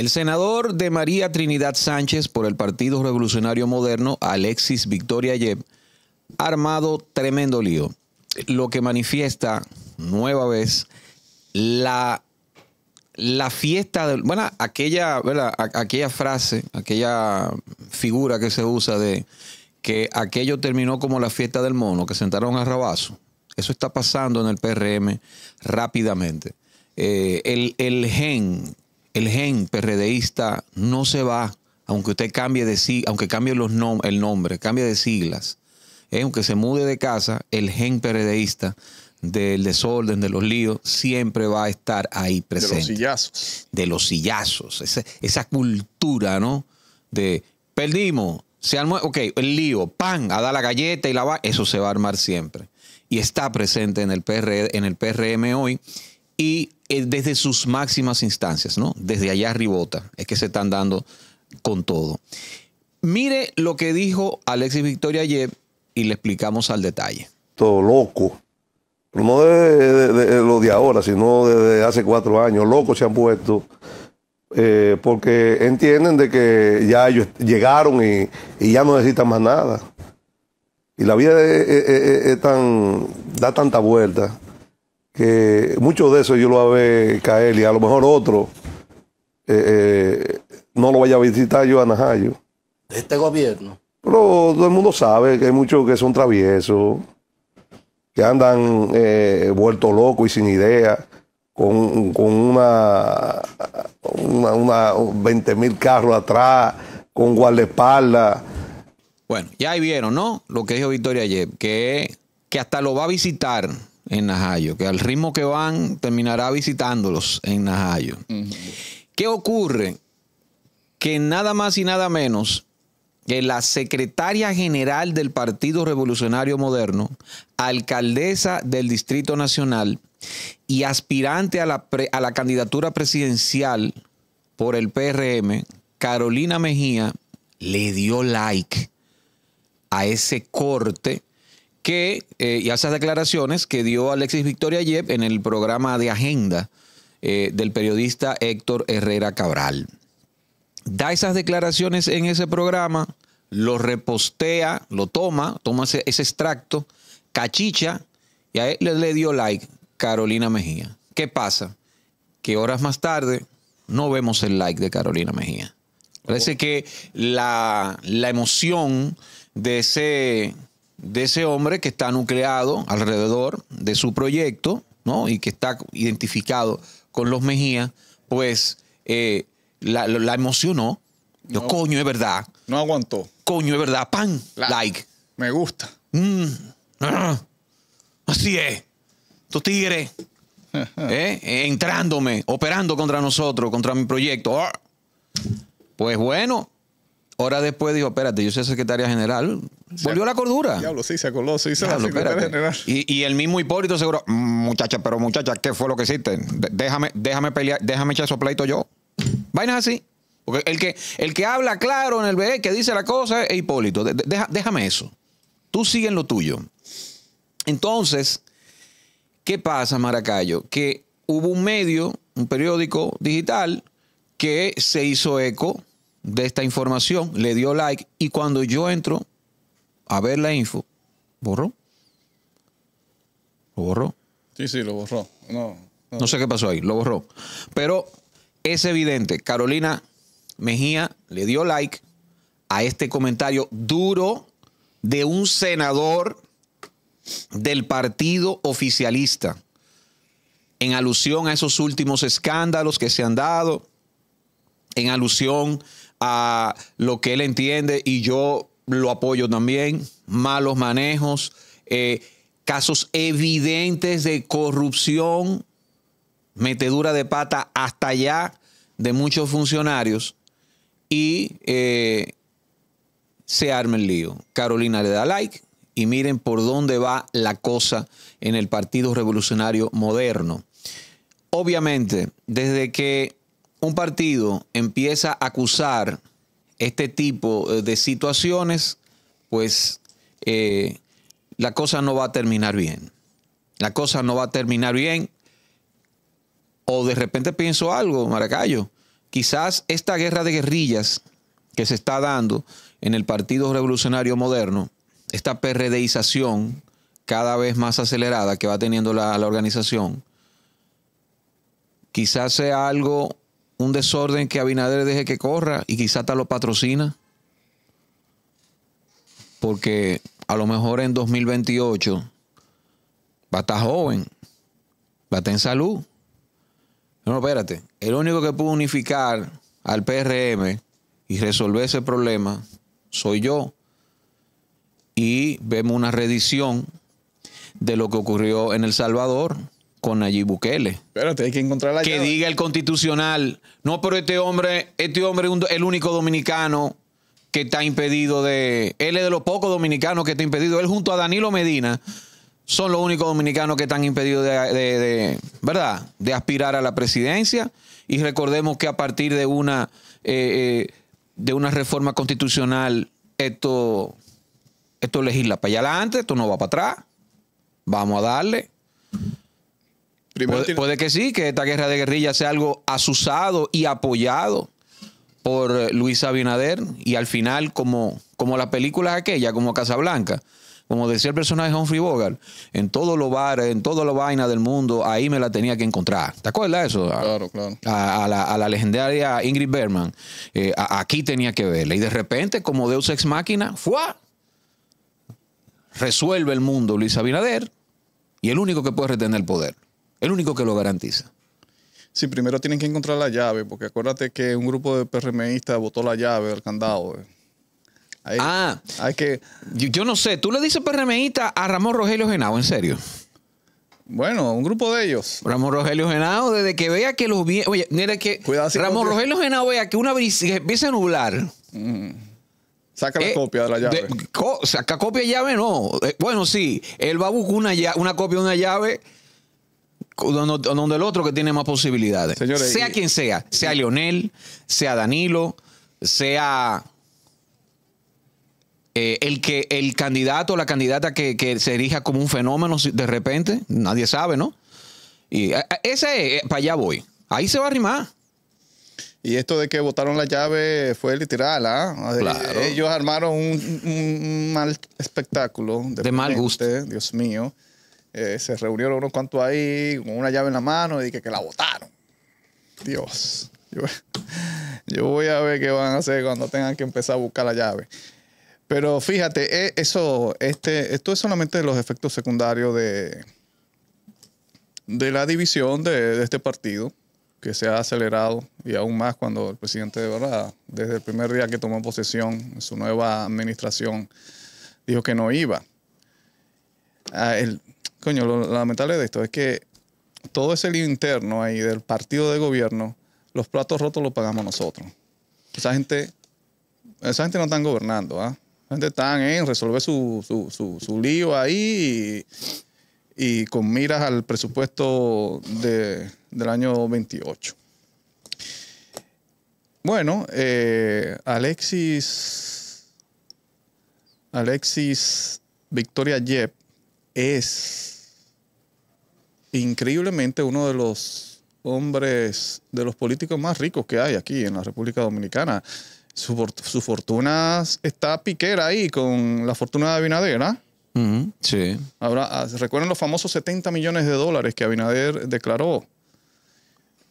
El senador de María Trinidad Sánchez por el Partido Revolucionario Moderno, Alexis Victoria Yep, ha armado tremendo lío, lo que manifiesta nueva vez la, la fiesta de, Bueno, aquella, aquella frase, aquella figura que se usa de que aquello terminó como la fiesta del mono, que sentaron a Rabazo. Eso está pasando en el PRM rápidamente. Eh, el, el gen el gen PRDista no se va, aunque usted cambie de sí aunque cambie los el nombre, cambie de siglas, ¿eh? aunque se mude de casa, el gen PRDista del desorden, de los líos, siempre va a estar ahí presente. De los sillazos. De los sillazos. Esa, cultura, ¿no? De perdimos, se armó, ok, el lío, pan, a dar la galleta y la va, eso se va a armar siempre. Y está presente en el, PR, e, en el PRM hoy. Y eh, desde sus máximas instancias, ¿no? Desde allá arribota. es que se están dando con todo. Mire lo que dijo Alexis Victoria ayer y le explicamos al detalle. Todo loco. no de, lo de ahora, sino desde hace cuatro años. Locos se han puesto. Eh, porque entienden de que ya ellos llegaron y, ya no necesitan más nada. Y la vida es, tan, da tanta vuelta que muchos de esos yo lo ver caer y a lo mejor otro eh, eh, no lo vaya a visitar yo a Najayo. Este gobierno. Pero todo el mundo sabe que hay muchos que son traviesos, que andan eh, vueltos locos y sin idea, con, con una, una, 20 mil carros atrás, con guardaespaldas. Bueno, ya ahí vieron, ¿no? Lo que dijo Victoria ayer, que, que hasta lo va a visitar en Najayo, que al ritmo que van terminará visitándolos en Najayo. ¿Qué ocurre? Que nada más y nada menos que la secretaria general del Partido Revolucionario Moderno, alcaldesa del Distrito Nacional y aspirante a la, a la candidatura presidencial por el PRM, Carolina Mejía, le dio like a ese corte que, eh, y esas declaraciones que dio Alexis Victoria Yep en el programa de agenda eh, del periodista Héctor Herrera Cabral. Da esas declaraciones en ese programa, lo repostea, lo toma, toma ese, extracto, cachicha, y a él le, dio like Carolina Mejía. ¿Qué pasa? Que horas más tarde no vemos el like de Carolina Mejía. Parece que la emoción de ese de ese hombre que está nucleado alrededor de su proyecto, ¿no? Y que está identificado con los Mejía, pues eh, la, emocionó. Yo, coño, es verdad. No aguantó. Coño, es verdad. Pan, like. Me gusta. Mm, ah, así es. Tu tigre. Eh, entrándome, operando contra nosotros, contra mi proyecto. Ah". Pues bueno, Hora después dijo, espérate, yo soy secretaria general. Volvió la cordura. Diablo, sí, se acordó, se hizo Y, el mismo Hipólito seguro, muchacha, pero muchacha, ¿qué fue lo que hiciste? Déjame, déjame pelear, déjame echar esos pleito yo. Vainas así. Porque el que, el que habla claro en el BE, que dice la cosa, es Hipólito. déjame eso. Tú sigue en lo tuyo. Entonces, ¿qué pasa, Maracayo? Que hubo un medio, un periódico digital, que se hizo eco de esta información, le dio like y cuando yo entro a ver la info, borró. Lo borró. Sí, sí, lo borró. No, sé qué pasó ahí, lo borró. Pero es evidente, Carolina Mejía le dio like a este comentario duro de un senador del partido oficialista en alusión a esos últimos escándalos que se han dado, en alusión a lo que él entiende y yo lo apoyo también, malos manejos, eh, casos evidentes de corrupción, metedura de pata hasta allá de muchos funcionarios y eh, se arma el lío. Carolina le da like y miren por dónde va la cosa en el Partido Revolucionario Moderno. Obviamente, desde que un partido empieza a acusar este tipo eh, de situaciones, pues eh, la cosa no va a terminar bien. La cosa no va a terminar bien. O de repente pienso algo, Maracayo. Quizás esta guerra de guerrillas que se está dando en el Partido Revolucionario Moderno, esta PRDización cada vez más acelerada que va teniendo la organización, quizás sea algo un desorden que Abinader deje que corra y quizá hasta lo patrocina. Porque a lo mejor en 2028 va a estar joven, va a estar en salud. No, espérate. El único que pudo unificar al PRM y resolver ese problema soy yo. Y vemos una redición de lo que ocurrió en El Salvador con Nayib Bukele. te hay que encontrar la Que diga el constitucional, no, pero este hombre, este hombre es el único dominicano que está impedido de... Él es de los pocos dominicanos que está impedido. Él junto a Danilo Medina son los únicos dominicanos que están impedidos de, ¿verdad? de aspirar a la presidencia. Y recordemos que a partir de una, eh, eh, de una reforma constitucional, esto, esto legisla para allá adelante, esto no va para atrás. Vamos a darle puede, que sí, que esta guerra de guerrillas sea algo asusado y apoyado por eh, Luis Abinader y al final como, como las películas aquella, como Casablanca, como decía el personaje Humphrey Bogart, en todos los bares, en todas las vainas del mundo, ahí me la tenía que encontrar. ¿Te acuerdas de eso? Claro, claro. A, la, legendaria Ingrid Berman. Eh, aquí tenía que verla. Y de repente, como Deus Ex Máquina, ¡fue! Resuelve el mundo Luis Abinader y el único que puede retener el poder. El único que lo garantiza. Sí, primero tienen que encontrar la llave, porque acuérdate que un grupo de PRMistas botó la llave del candado. Eh. ah, hay que. Yo, no sé, tú le dices PRMista a Ramón Rogelio Genao, en serio. Bueno, un grupo de ellos. Ramón Rogelio Genao, desde que vea que los Oye, mira que. Ramón Rogelio Genao vea que una brisa que empieza a nublar. Mm. Saca la eh, copia de la llave. saca copia de llave, no. Eh, bueno, sí. Él va a buscar una, una copia de una llave donde el otro que tiene más posibilidades. sea quien sea, sea Lionel, sea Danilo, sea eh, el que el candidato o la candidata que, se erija como un fenómeno de repente, nadie sabe, ¿no? Y eh, eh, ese es, para allá voy. Ahí se va a arrimar. Y esto de que votaron la llave fue literal, ¿ah? Ellos armaron un, mal espectáculo. de mal gusto. Dios mío. Eh, se reunieron unos cuantos ahí con una llave en la mano y que la votaron. Dios. Yo, voy a ver qué van a hacer cuando tengan que empezar a buscar la llave. Pero fíjate, eh, eso, este, esto es solamente los efectos secundarios de, de la división de, este partido, que se ha acelerado y aún más cuando el presidente de verdad, desde el primer día que tomó posesión, su nueva administración, dijo que no iba. Ah, el, Coño, lo lamentable de esto es que todo ese lío interno ahí del partido de gobierno, los platos rotos los pagamos nosotros. Esa gente, esa gente no está gobernando, ¿ah? gente está en resolver su, lío ahí y, con miras al presupuesto del año 28. Bueno, eh, Alexis, Alexis Victoria Yep es increíblemente uno de los hombres, de los políticos más ricos que hay aquí en la República Dominicana. Su, su fortuna está piquera ahí con la fortuna de Abinader, ¿ah? Sí. Ah, recuerden los famosos 70 millones de dólares que Abinader declaró.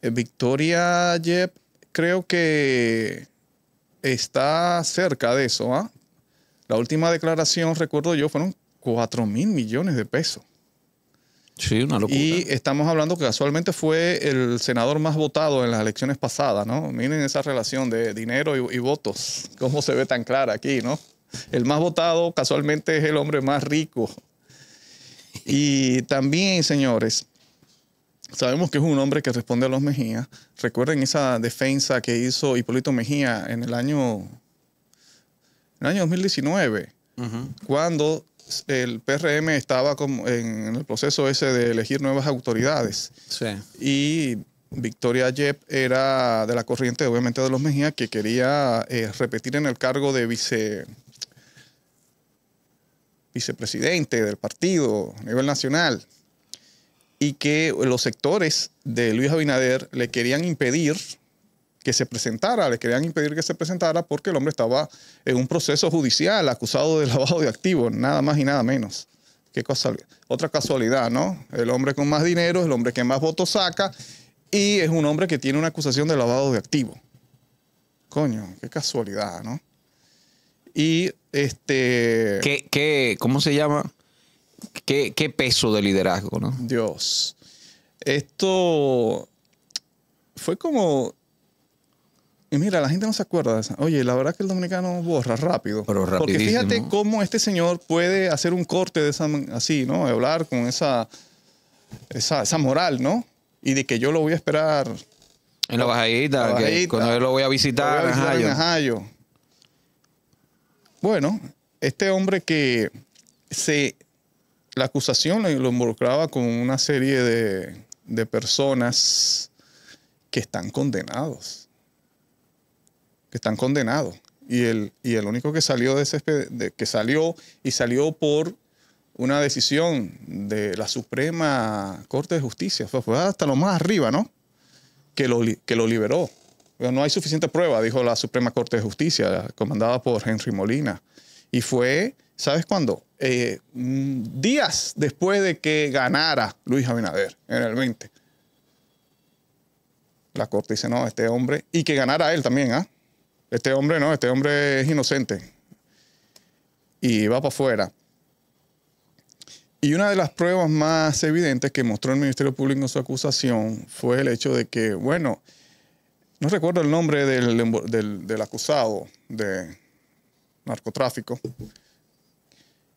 Eh, Victoria Yep creo que está cerca de eso. ¿ah? La última declaración, recuerdo yo, fueron 4 mil millones de pesos. Sí, una locura. Y estamos hablando que casualmente fue el senador más votado en las elecciones pasadas, ¿no? Miren esa relación de dinero y, votos, cómo se ve tan clara aquí, ¿no? El más votado casualmente es el hombre más rico. Y también, señores, sabemos que es un hombre que responde a los Mejías. Recuerden esa defensa que hizo Hipólito Mejía en el año, en el año 2019, cuando el PRM estaba como en el proceso ese de elegir nuevas autoridades. Y Victoria Yep era de la corriente, obviamente, de los Mejía, que quería eh, repetir en el cargo de vice, vicepresidente del partido a nivel nacional. Y que los sectores de Luis Abinader le querían impedir que se presentara, le querían impedir que se presentara porque el hombre estaba en un proceso judicial acusado de lavado de activos, nada más y nada menos. Qué cosa, otra casualidad, ¿no? El hombre con más dinero, el hombre que más votos saca y es un hombre que tiene una acusación de lavado de activos. Coño, qué casualidad, ¿no? Y este... ¿Qué, cómo se llama? ¿Qué, qué peso de liderazgo, ¿no? Dios. Esto fue como y mira, la gente no se acuerda de esa. Oye, la verdad que el dominicano borra rápido. Pero Porque fíjate cómo este señor puede hacer un corte de esa, así, ¿no? Hablar con esa, esa, esa moral, ¿no? Y de que yo lo voy a esperar. En la bajadita, cuando yo lo voy a visitar, en Bueno, este hombre que se. La acusación lo involucraba con una serie de, de personas que están condenados están condenados. Y el, y el único que salió, de ese, que salió y salió por una decisión de la Suprema Corte de Justicia, fue, hasta lo más arriba, ¿no? Que lo, que lo liberó. No hay suficiente prueba, dijo la Suprema Corte de Justicia, comandada por Henry Molina. Y fue, ¿sabes cuándo? Eh, mm, días después de que ganara Luis Abinader en el 20. La Corte dice, no, este hombre, y que ganara él también, ¿ah? Este hombre no, este hombre es inocente. Y va para afuera. Y una de las pruebas más evidentes que mostró el Ministerio Público en su acusación fue el hecho de que, bueno, no recuerdo el nombre del, acusado de narcotráfico,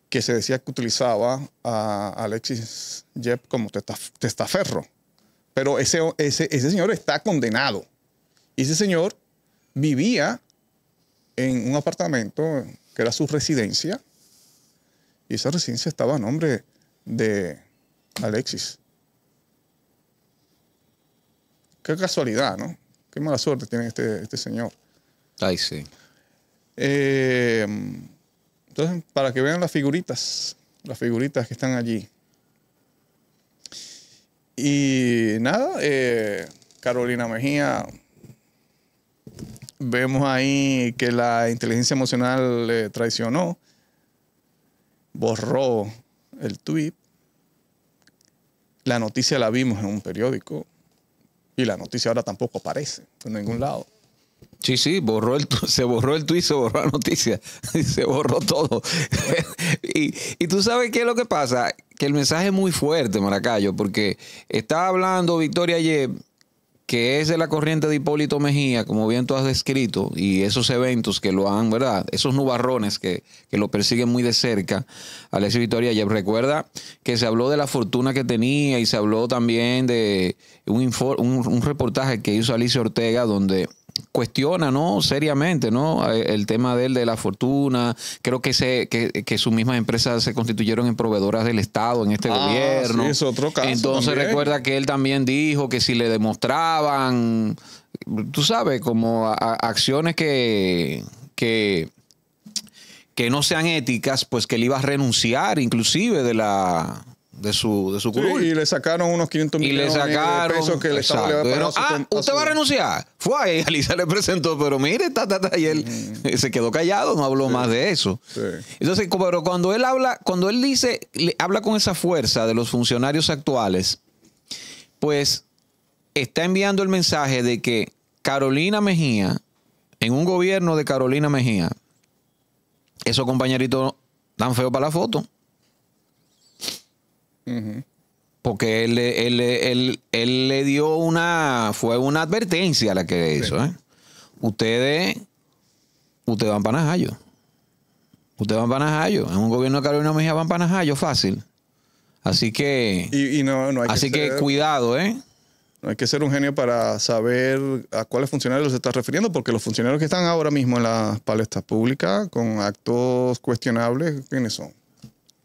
que se decía que utilizaba a Alexis Yep como testaferro. Pero ese, ese, ese señor está condenado. Y ese señor vivía en un apartamento que era su residencia y esa residencia estaba a nombre de Alexis. Qué casualidad, ¿no? Qué mala suerte tiene este, este señor. Ay, sí. Eh, entonces, para que vean las figuritas, las figuritas que están allí. Y nada, eh, Carolina Mejía Vemos ahí que la inteligencia emocional le traicionó, borró el tuit. La noticia la vimos en un periódico y la noticia ahora tampoco aparece en ningún lado. Sí, sí, borró el, se borró el tuit, se borró la noticia, se borró todo. y, tú sabes qué es lo que pasa, que el mensaje es muy fuerte, Maracayo, porque está hablando Victoria ayer que es de la corriente de Hipólito Mejía, como bien tú has descrito, y esos eventos que lo han, ¿verdad? Esos nubarrones que, que lo persiguen muy de cerca, la Victoria ya Recuerda que se habló de la fortuna que tenía y se habló también de un, un reportaje que hizo Alicia Ortega donde cuestiona, ¿no? Seriamente, ¿no? Eh, el tema de él de la fortuna. Creo que, se, que, que sus mismas empresas se constituyeron en proveedoras del Estado en este ah, gobierno. es otro caso. Entonces recuerda que él también dijo que si le demostraban, tú sabes, como acciones que, que, que no sean éticas, pues que él iba a renunciar inclusive de la de su, de su y le sacaron unos 500 millones de pesos que le ah, usted va a renunciar. Fue ahí, Alisa le presentó, pero mire, y él se quedó callado, no habló más de eso. Entonces, pero cuando él habla, cuando él dice, le, habla con esa fuerza de los funcionarios actuales, pues está enviando el mensaje de que Carolina Mejía, en un gobierno de Carolina Mejía, esos compañeritos dan feo para la foto. Porque él, él, él, él, le dio una, fue una advertencia la que hizo. ¿eh? Ustedes, ustedes van para Najayo. Ustedes van para Najayo. En un gobierno de Carolina Mejía van para Najayo, fácil. Así que, así que, cuidado, ¿eh? No hay que ser un genio para saber a cuáles funcionarios se está refiriendo, porque los funcionarios que están ahora mismo en las palestras públicas con actos cuestionables, ¿quiénes son?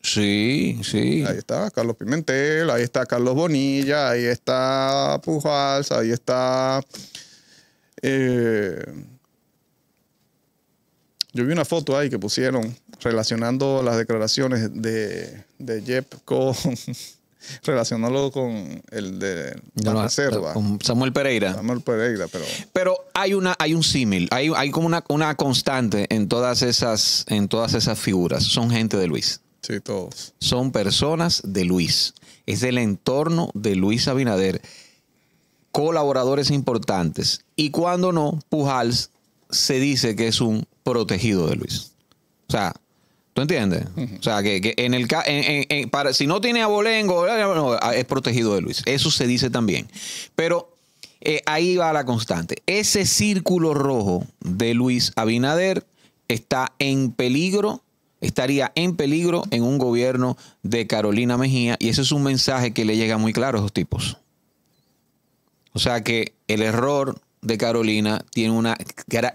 Sí, sí. Ahí está Carlos Pimentel, ahí está Carlos Bonilla, ahí está Pujals, ahí está. Eh, yo vi una foto ahí que pusieron relacionando las declaraciones de, de Jep con. relacionándolo con el de la Samuel Pereira. Samuel Pereira, pero. Pero hay una, hay un símil, hay, como una, una constante en todas esas, en todas esas figuras. Son gente de Luis. Sí, todos. Son personas de Luis. Es del entorno de Luis Abinader. Colaboradores importantes. Y cuando no, Pujals se dice que es un protegido de Luis. O sea, ¿Tú entiendes? O sea, que, en el para si no tiene abolengo, no, ah, es protegido de Luis. Eso se dice también. Pero eh, ahí va la constante. Ese círculo rojo de Luis Abinader está en peligro estaría en peligro en un gobierno de Carolina Mejía y ese es un mensaje que le llega muy claro a esos tipos. O sea que el error de Carolina tiene, una,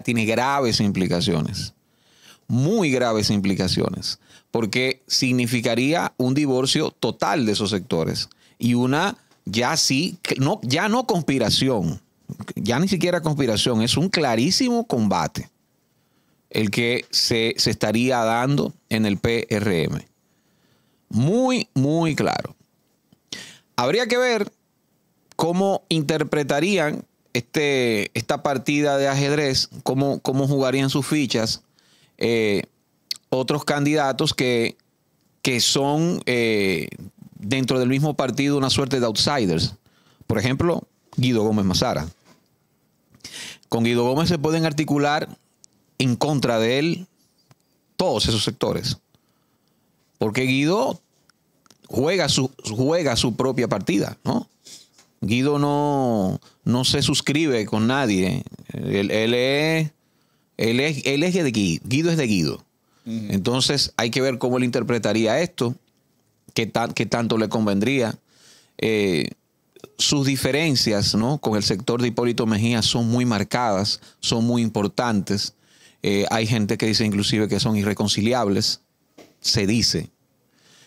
tiene graves implicaciones, muy graves implicaciones, porque significaría un divorcio total de esos sectores y una ya sí, no, ya no conspiración, ya ni siquiera conspiración, es un clarísimo combate el que se, estaría dando en el PRM. Muy, muy claro. Habría que ver cómo interpretarían este, esta partida de ajedrez, cómo, cómo jugarían sus fichas eh, otros candidatos que, que son eh, dentro del mismo partido una suerte de outsiders. Por ejemplo, Guido Gómez Mazara. Con Guido Gómez se pueden articular en contra de él todos esos sectores. Porque Guido juega su, juega su propia partida, ¿no? Guido no, no se suscribe con nadie. Él, es, él, es, de Guido, Guido es de Guido. Entonces hay que ver cómo él interpretaría esto, qué, tanto le convendría. Eh, sus diferencias ¿no? con el sector de Hipólito Mejía son muy marcadas, son muy importantes. Eh, hay gente que dice inclusive que son irreconciliables, se dice.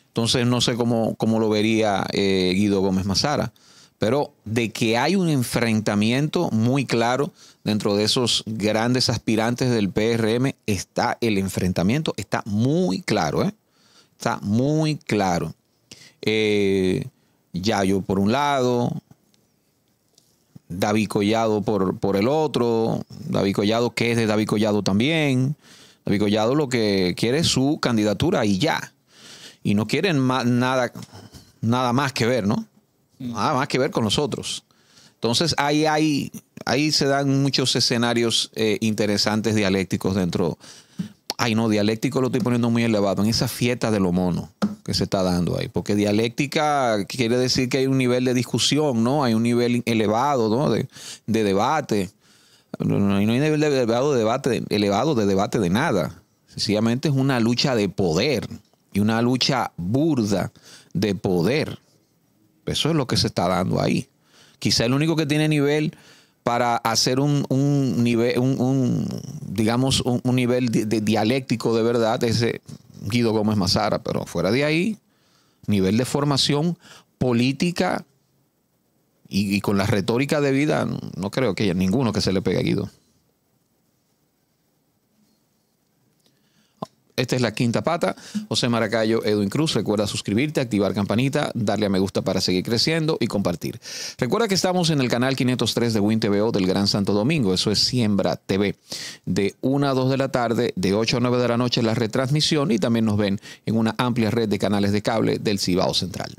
Entonces no sé cómo, cómo lo vería eh, Guido Gómez Mazara, pero de que hay un enfrentamiento muy claro dentro de esos grandes aspirantes del PRM, está el enfrentamiento, está muy claro, ¿eh? está muy claro. Yayo por un lado, David Collado por, por el otro, David Collado que es de David Collado también. David Collado lo que quiere es su candidatura y ya. Y no quieren nada, nada más que ver, ¿no? Nada más que ver con nosotros. Entonces ahí, hay, ahí se dan muchos escenarios eh, interesantes dialécticos dentro Ay, no, dialéctico lo estoy poniendo muy elevado. En esa fiesta de lo mono que se está dando ahí. Porque dialéctica quiere decir que hay un nivel de discusión, ¿no? Hay un nivel elevado, ¿no? De, de debate. No hay nivel elevado de debate, elevado de debate de nada. Sencillamente es una lucha de poder y una lucha burda de poder. Eso es lo que se está dando ahí. Quizá el único que tiene nivel para hacer un, nivel, un, digamos, un, nivel de, dialéctico de verdad, ese Guido Gómez Mazara, pero fuera de ahí, nivel de formación política y, con la retórica de vida, no creo que haya ninguno que se le pegue a Guido. Esta es la quinta pata. José Maracayo, Edwin Cruz. Recuerda suscribirte, activar campanita, darle a me gusta para seguir creciendo y compartir. Recuerda que estamos en el canal 503 de WinTVO del Gran Santo Domingo. Eso es Siembra TV. De 1 a 2 de la tarde, de 8 a 9 de la noche la retransmisión y también nos ven en una amplia red de canales de cable del Cibao Central.